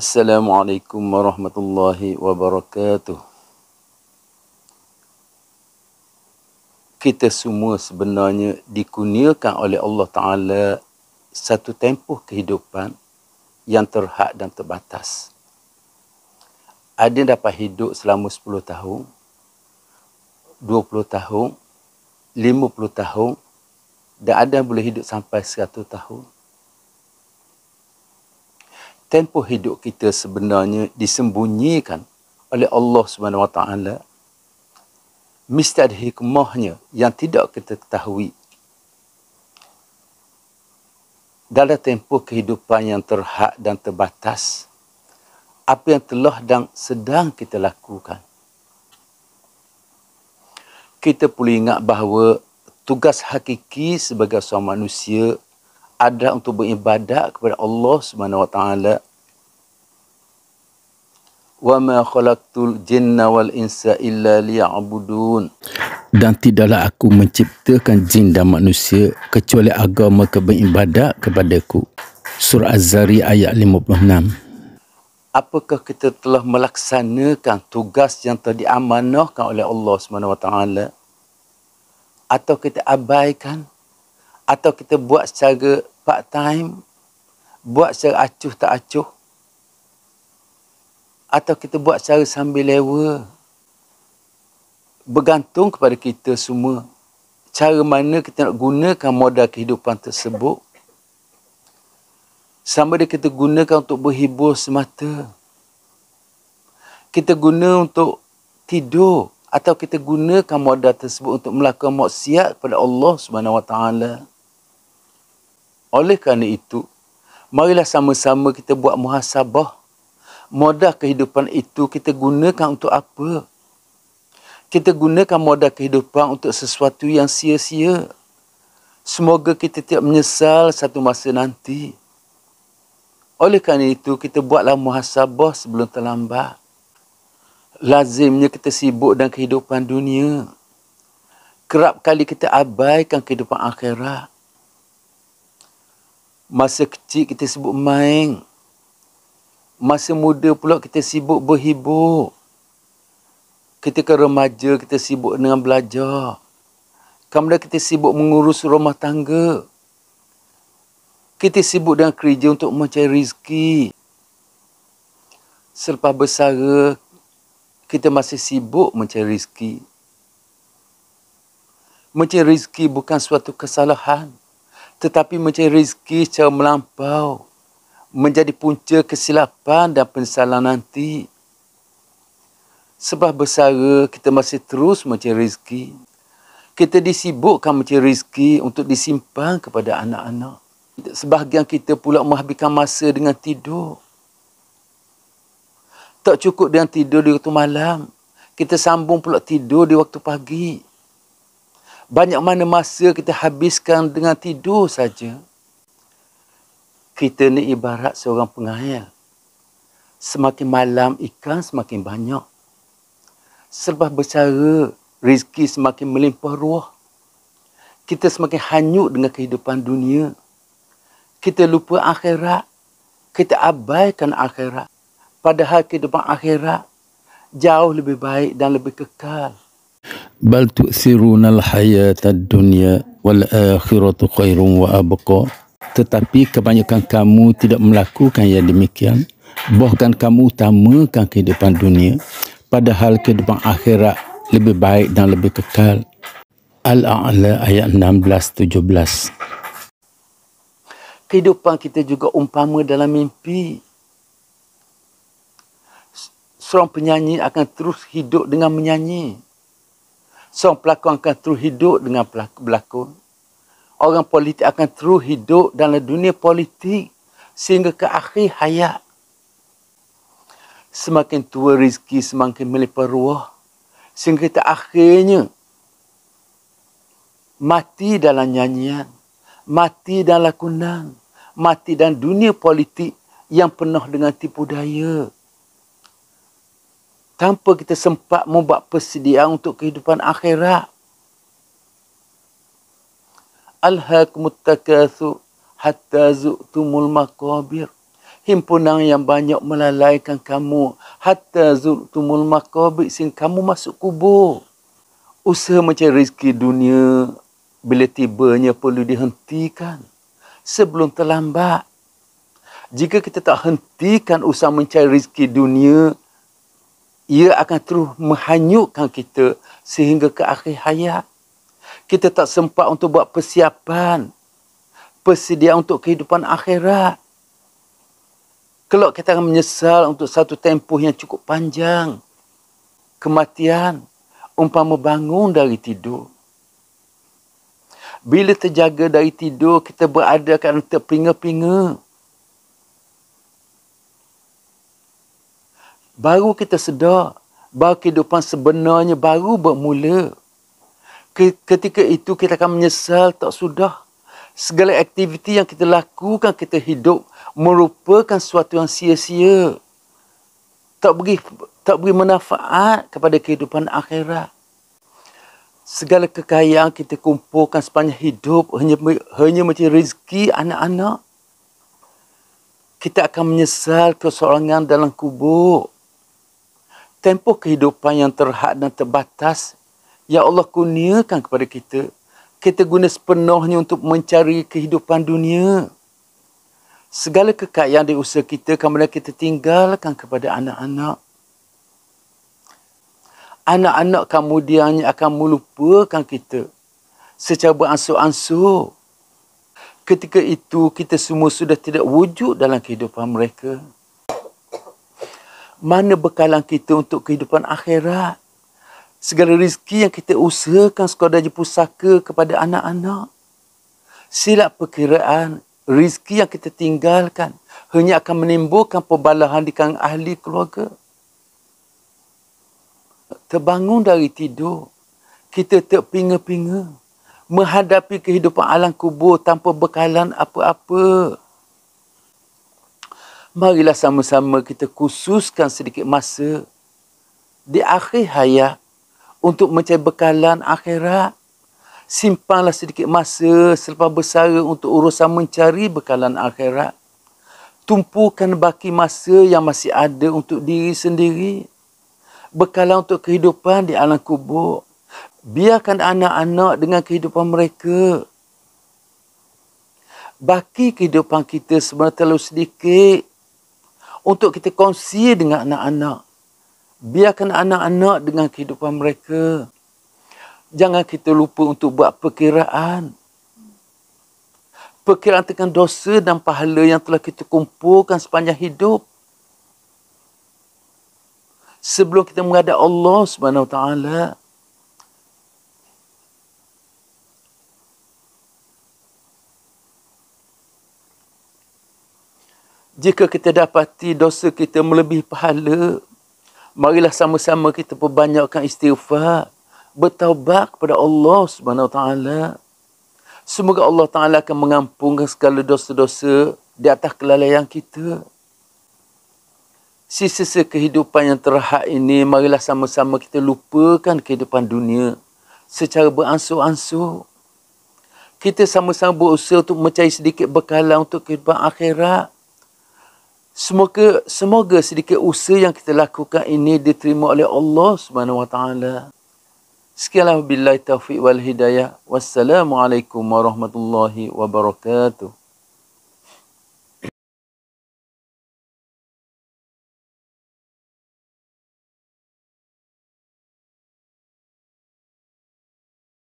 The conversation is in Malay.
Assalamualaikum warahmatullahi wabarakatuh. Kita semua sebenarnya dikurniakan oleh Allah Taala satu tempoh kehidupan yang terhad dan terbatas. Ada dapat hidup selama 10 tahun, 20 tahun, 50 tahun dan ada yang boleh hidup sampai 100 tahun tempoh hidup kita sebenarnya disembunyikan oleh Allah Subhanahu Wa Taala mesti ada hikmahnya yang tidak kita ketahui dalam tempoh kehidupan yang terhad dan terbatas apa yang telah dan sedang kita lakukan kita perlu ingat bahawa tugas hakiki sebagai seorang manusia ada untuk beribadah kepada Allah Subhanahu wa taala. Wa ma khalaqtul jinna wal insa illa liya'budun. Dan tidaklah aku menciptakan jin dan manusia kecuali agar mereka beribadat kepadaku. Surah Az-Zari ayat 56. Apakah kita telah melaksanakan tugas yang telah diamanahkan oleh Allah Subhanahu wa taala? Atau kita abaikan atau kita buat secara part time buat secara acuh tak acuh atau kita buat secara sambil lewa bergantung kepada kita semua cara mana kita nak gunakan modal kehidupan tersebut sama ada kita gunakan untuk berhibur semata kita guna untuk tidur atau kita gunakan modal tersebut untuk melakukan maksiat kepada Allah Subhanahu Wa Taala oleh kerana itu, marilah sama-sama kita buat muhasabah. Modal kehidupan itu kita gunakan untuk apa? Kita gunakan modal kehidupan untuk sesuatu yang sia-sia. Semoga kita tidak menyesal satu masa nanti. Oleh kerana itu, kita buatlah muhasabah sebelum terlambat. Lazimnya kita sibuk dengan kehidupan dunia. Kerap kali kita abaikan kehidupan akhirat. Masa kecil kita sibuk main. Masa muda pula kita sibuk berhibur. Ketika remaja kita sibuk dengan belajar. Kemudian kita sibuk mengurus rumah tangga. Kita sibuk dengan kerja untuk mencari rezeki. Selepas bersara, kita masih sibuk mencari rezeki. Mencari rezeki bukan suatu kesalahan tetapi mencari rezeki secara melampau menjadi punca kesilapan dan penyesalan nanti. Sebab bersara kita masih terus mencari rezeki. Kita disibukkan mencari rezeki untuk disimpan kepada anak-anak. Sebahagian kita pula menghabiskan masa dengan tidur. Tak cukup dengan tidur di waktu malam. Kita sambung pula tidur di waktu pagi banyak mana masa kita habiskan dengan tidur saja kita ni ibarat seorang pengayal semakin malam ikan semakin banyak sebab bercara rezeki semakin melimpah ruah kita semakin hanyut dengan kehidupan dunia kita lupa akhirat kita abaikan akhirat padahal kehidupan akhirat jauh lebih baik dan lebih kekal بل تؤثرون الحياة الدنيا والآخرة خير وأبقى tetapi kebanyakan kamu tidak melakukan yang demikian bahkan kamu utamakan kehidupan dunia padahal kehidupan akhirat lebih baik dan lebih kekal Al-A'la ayat 16-17 Kehidupan kita juga umpama dalam mimpi seorang penyanyi akan terus hidup dengan menyanyi seorang pelakon akan terus hidup dengan pelakon. Orang politik akan terus hidup dalam dunia politik sehingga ke akhir hayat. Semakin tua rezeki semakin melipar ruah sehingga kita akhirnya mati dalam nyanyian, mati dalam lakonan, mati dalam dunia politik yang penuh dengan tipu daya tanpa kita sempat membuat persediaan untuk kehidupan akhirat. al Alhaakumut takathu hatta zu'tumul maqabir. Himpunan yang banyak melalaikan kamu hatta zu'tumul maqabir sehingga kamu masuk kubur. Usaha mencari rezeki dunia bila tibanya perlu dihentikan sebelum terlambat. Jika kita tak hentikan usaha mencari rezeki dunia, ia akan terus menghanyutkan kita sehingga ke akhir hayat. Kita tak sempat untuk buat persiapan. Persediaan untuk kehidupan akhirat. Kalau kita akan menyesal untuk satu tempoh yang cukup panjang. Kematian. Umpama bangun dari tidur. Bila terjaga dari tidur, kita berada keadaan terpinga-pinga. baru kita sedar bahawa kehidupan sebenarnya baru bermula. Ketika itu kita akan menyesal tak sudah. Segala aktiviti yang kita lakukan, kita hidup merupakan sesuatu yang sia-sia. Tak beri, tak beri manfaat kepada kehidupan akhirat. Segala kekayaan kita kumpulkan sepanjang hidup hanya, hanya macam rezeki anak-anak. Kita akan menyesal kesorangan dalam kubur tempoh kehidupan yang terhad dan terbatas yang Allah kurniakan kepada kita, kita guna sepenuhnya untuk mencari kehidupan dunia. Segala kekayaan di usaha kita kemudian kita tinggalkan kepada anak-anak. Anak-anak kemudiannya akan melupakan kita secara beransur-ansur. Ketika itu, kita semua sudah tidak wujud dalam kehidupan mereka. Mereka mana bekalan kita untuk kehidupan akhirat. Segala rezeki yang kita usahakan sekadar je pusaka kepada anak-anak. Silap perkiraan, rezeki yang kita tinggalkan hanya akan menimbulkan pembalahan di kalangan ahli keluarga. Terbangun dari tidur, kita terpinga-pinga menghadapi kehidupan alam kubur tanpa bekalan apa-apa marilah sama-sama kita khususkan sedikit masa di akhir hayat untuk mencari bekalan akhirat. Simpanlah sedikit masa selepas bersara untuk urusan mencari bekalan akhirat. Tumpukan baki masa yang masih ada untuk diri sendiri. Bekalan untuk kehidupan di alam kubur. Biarkan anak-anak dengan kehidupan mereka. Baki kehidupan kita sebenarnya terlalu sedikit untuk kita kongsi dengan anak-anak. Biarkan anak-anak dengan kehidupan mereka. Jangan kita lupa untuk buat perkiraan. Perkiraan dengan dosa dan pahala yang telah kita kumpulkan sepanjang hidup. Sebelum kita menghadap Allah Subhanahu Wa Taala, jika kita dapati dosa kita melebihi pahala, marilah sama-sama kita perbanyakkan istighfar, bertaubat kepada Allah Subhanahu Wa Taala. Semoga Allah Taala akan mengampunkan segala dosa-dosa di atas kelalaian kita. Sisa-sisa kehidupan yang terhad ini, marilah sama-sama kita lupakan kehidupan dunia secara beransur-ansur. Kita sama-sama berusaha untuk mencari sedikit bekalan untuk kehidupan akhirat. Semoga semoga sedikit usaha yang kita lakukan ini diterima oleh Allah Subhanahu wa taala. Sekian billahi taufiq wal hidayah. Wassalamualaikum warahmatullahi wabarakatuh.